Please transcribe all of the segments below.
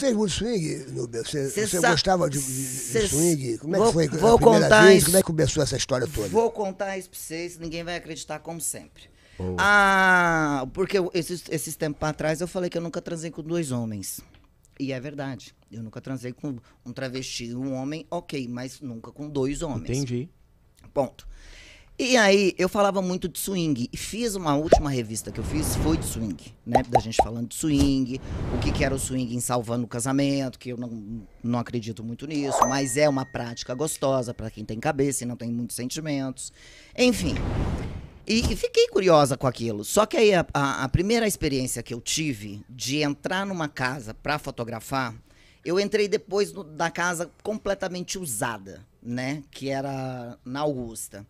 fez muito swing, Nubia? Você, você, gostava de, de, swing? Como é vou, que foi vou a primeira contar vez? Isso, como é que começou essa história toda? Vou contar isso pra vocês, ninguém vai acreditar, como sempre. Oh. Ah, porque esses, esses tempos atrás eu falei que eu nunca transei com dois homens. E é verdade. Eu nunca transei com um travesti e um homem, ok, mas nunca com dois homens. Entendi. Ponto. E aí, eu falava muito de swing. E fiz uma última revista que eu fiz, foi de swing, né? Da gente falando de swing, o que, que era o swing em salvando o casamento, que eu não, não acredito muito nisso, mas é uma prática gostosa para quem tem cabeça e não tem muitos sentimentos. Enfim. E, e fiquei curiosa com aquilo. Só que aí a, a, a primeira experiência que eu tive de entrar numa casa para fotografar, eu entrei depois no, da casa completamente usada, né? Que era na Augusta.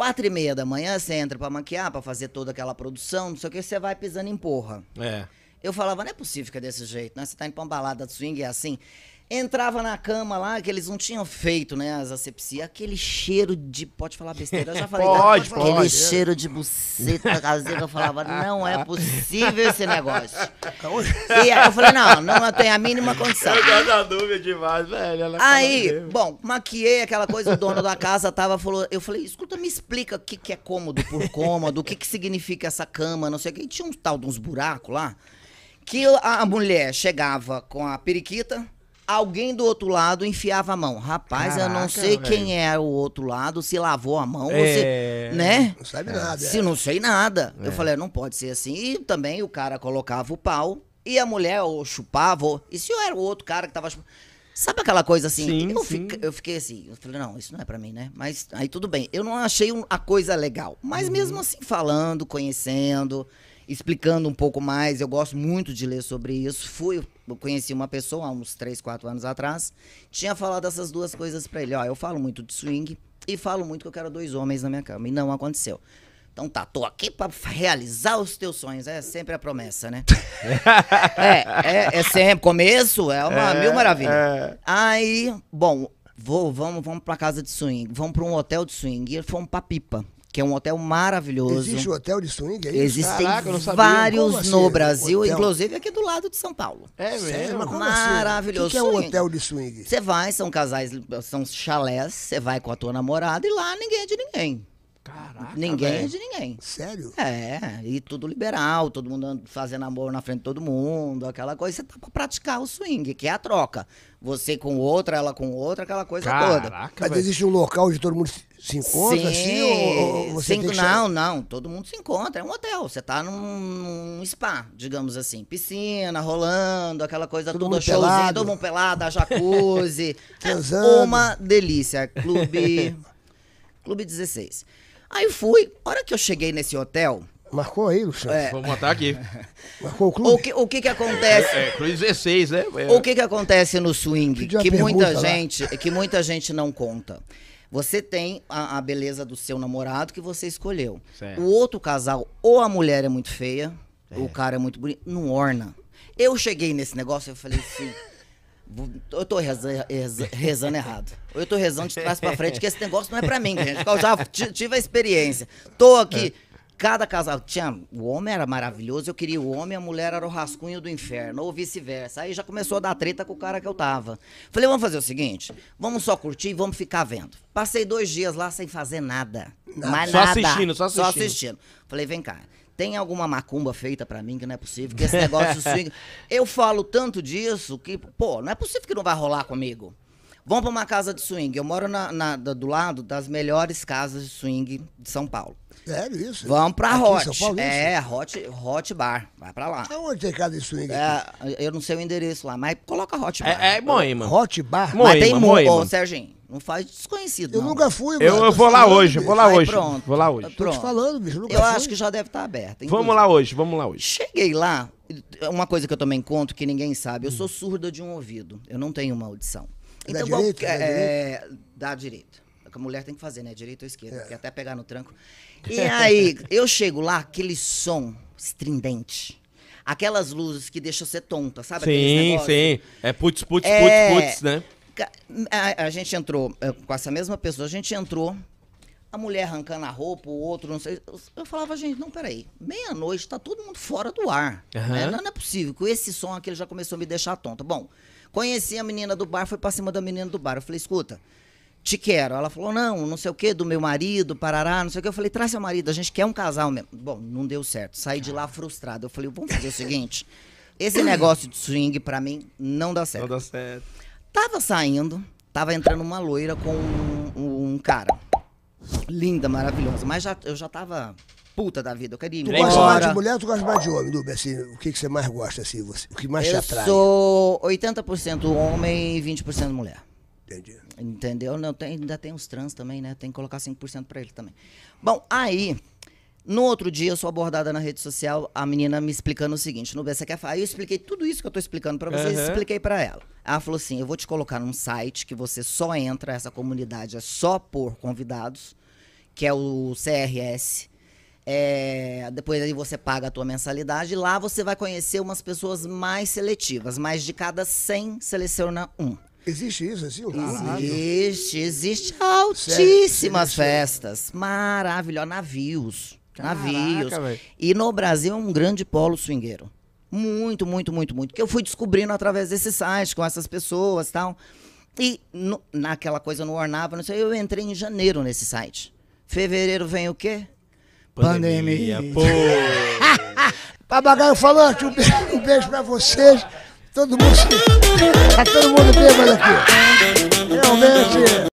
Quatro e meia da manhã, você entra para maquiar, para fazer toda aquela produção, não sei o que, você vai pisando em porra. É. Eu falava, não é possível que é desse jeito, né? Você tá indo pra uma balada de swing, é assim. Entrava na cama lá, que eles não tinham feito, né, as asepsia. Aquele cheiro de. Pode falar besteira, eu já falei. pode, da... Aquele pode. cheiro de buceta caseira. Eu falava, não é possível esse negócio. e aí eu falei, não, não tem a mínima condição. Eu gosto da dúvida demais, velho. aí, bom, maquiei aquela coisa, o dono da casa tava, falou. Eu falei, escuta, me explica o que, que é cômodo por cômodo, o que, que significa essa cama, não sei o que. E tinha um tal de uns buracos lá. Que a mulher chegava com a periquita, Alguém do outro lado enfiava a mão. Rapaz, Caraca, eu não sei véio. quem é o outro lado, se lavou a mão, é... se, né? Não sabe é. nada. Se é. não sei nada. Eu é. falei, não pode ser assim. E também o cara colocava o pau e a mulher ou chupava, ou... e se eu era o outro cara que tava chupando. Sabe aquela coisa assim? Sim, eu, fico, eu, fiquei assim, eu falei, não, isso não é para mim, né? Mas aí tudo bem. Eu não achei a coisa legal. Mas uhum. mesmo assim, falando, conhecendo, explicando um pouco mais. Eu gosto muito de ler sobre isso. Fui, conheci uma pessoa há uns 3, 4 anos atrás, tinha falado essas duas coisas para ele. Ó, eu falo muito de swing e falo muito que eu quero dois homens na minha cama. E não aconteceu. Então tá, tô aqui pra realizar os teus sonhos. É sempre a promessa, né? é, é, é, sempre. Começo é uma é, mil maravilha. É. Aí, bom, vou, vamos, vamos pra casa de swing. Vamos pra um hotel de swing. E fomos pra pipa que é um hotel maravilhoso. Existe um hotel de swing aí? É Existem Caraca, vários assim, no Brasil, hotel? inclusive aqui do lado de São Paulo. É mesmo? Assim? maravilhoso. O que, que, é um swing? hotel de swing? Você vai, são casais, são chalés, você vai com a tua namorada e lá ninguém é de ninguém. Caraca, ninguém véio. é de ninguém. Sério? É, e tudo liberal, todo mundo fazendo amor na frente de todo mundo, aquela coisa. Você tá pra praticar o swing, que é a troca. Você com outra, ela com outra, aquela coisa Caraca, toda. Caraca, Mas existe um local onde todo mundo se encontra Sim, assim? Ou, ou você não, não, todo mundo se encontra. É um hotel, você tá num, num spa, digamos assim. Piscina, rolando, aquela coisa todo toda, showzinho, todo mundo pelado, a jacuzzi. é uma delícia. Clube... Clube 16. Aí fui, hora que eu cheguei nesse hotel. Marcou aí, Luciano? É. Vamos botar aqui. Marcou o clube? O que, o que, que acontece? É, é, Cruz 16, né? É. O que, que acontece no swing? Que muita, gente, lá. que muita gente não conta. Você tem a, a, beleza do seu namorado que você escolheu. Certo. O outro casal, ou a mulher é muito feia, é. ou o cara é muito bonito, não orna. Eu cheguei nesse negócio e falei assim. Eu tô rezando, rezando errado. Eu tô rezando de trás pra frente, que esse negócio não é pra mim, gente. Eu já tive a experiência. Tô aqui. É cada casal. Tinha, o homem era maravilhoso, eu queria o homem, a mulher era o rascunho do inferno, ou vice-versa. Aí já começou a dar treta com o cara que eu tava. Falei, vamos fazer o seguinte: vamos só curtir e vamos ficar vendo. Passei dois dias lá sem fazer nada. Mas só nada. assistindo, só assistindo. Só assistindo. Falei, vem cá tem alguma macumba feita para mim que não é possível, que esse negócio swing. Eu falo tanto disso que, pô, não é possível que não vai rolar comigo. Vamos para uma casa de swing. Eu moro na, na, do lado das melhores casas de swing de São Paulo. É isso. Vamos para aqui Hot. São Paulo, é, é, Hot, Hot Bar. Vai para lá. onde tem casa de swing? É, eu não sei o endereço lá, mas coloca Hot é, Bar. É, é Moema. Hot Bar? Moema, mas tem Moema. Ô, Serginho, não faz desconhecido. Eu não. nunca fui, mano. Eu, eu vou lá hoje, eu vou lá hoje. Pronto. Vou lá hoje. Pronto. te falando, bicho. Eu, acho que já deve estar tá aberto. aberta. Inclusive. Vamos lá hoje, vamos lá hoje. Cheguei lá, uma coisa que eu também conto que ninguém sabe. Eu hum. sou surda de um ouvido. Eu não tenho uma audição então, da, qual, direita, é, da, direita? É, é que a mulher tem que fazer, né? Direita ou esquerda, é. até pegar no tranco. E aí, eu chego lá, aquele som estridente. Aquelas luzes que deixam você tonta, sabe? Sim, sim. É putz, putz, é... putz, putz, né? A, a gente entrou eh, com essa mesma pessoa, a gente entrou a mulher arrancando a roupa, o outro, não sei. Eu falava, gente, não, peraí. Meia-noite, tá todo mundo fora do ar. Uhum. Né? Não, não, é possível. Com esse som aqui, ele já começou a me deixar tonta. Bom, Conheci a menina do bar, foi pra cima da menina do bar. Eu falei, escuta, te quero. Ela falou, não, não sei o que, do meu marido, parará, não sei o que. Eu falei, traz seu marido, a gente quer um casal mesmo. Bom, não deu certo. Saí de lá frustrado. Eu falei, vamos fazer o seguinte. Esse negócio de swing, pra mim, não dá certo. Não dá certo. Tava saindo, tava entrando uma loira com um, um cara. Linda, maravilhosa. Mas já, eu já tava puta da vida. Eu queria ir embora. Tu gosta mais de mulher ou tu gosta mais de homem, Dubi? Assim, o que, que você mais gosta, assim? Você, o que mais eu te atrai? Eu sou 80% homem e 20% mulher. Entendi. Entendeu? Não, tem, ainda tem os trans também, né? Tem que colocar 5% pra ele também. Bom, aí... No outro dia, eu sou abordada na rede social, a menina me explicando o seguinte: no falar? aí eu expliquei tudo isso que eu tô explicando para vocês, uhum. expliquei para ela. Ela falou assim: eu vou te colocar num site que você só entra, essa comunidade é só por convidados, que é o CRS, é, depois aí você paga a tua mensalidade. Lá você vai conhecer umas pessoas mais seletivas, mas de cada 100 seleciona um. Existe isso, existe? Existe, existe altíssimas festas. Maravilhosa, navios. Caraca, navios. Véio. E no Brasil é um grande polo swingueiro. Muito, muito, muito, muito. Que eu fui descobrindo através desse site, com essas pessoas e tal. E no, naquela coisa no Ornava, não sei, eu entrei em janeiro nesse site. Fevereiro vem o quê? Pandemia, pô. Papagaio falante, um beijo, um beijo pra vocês. Todo mundo. Tá todo mundo bêbado aqui. Realmente. É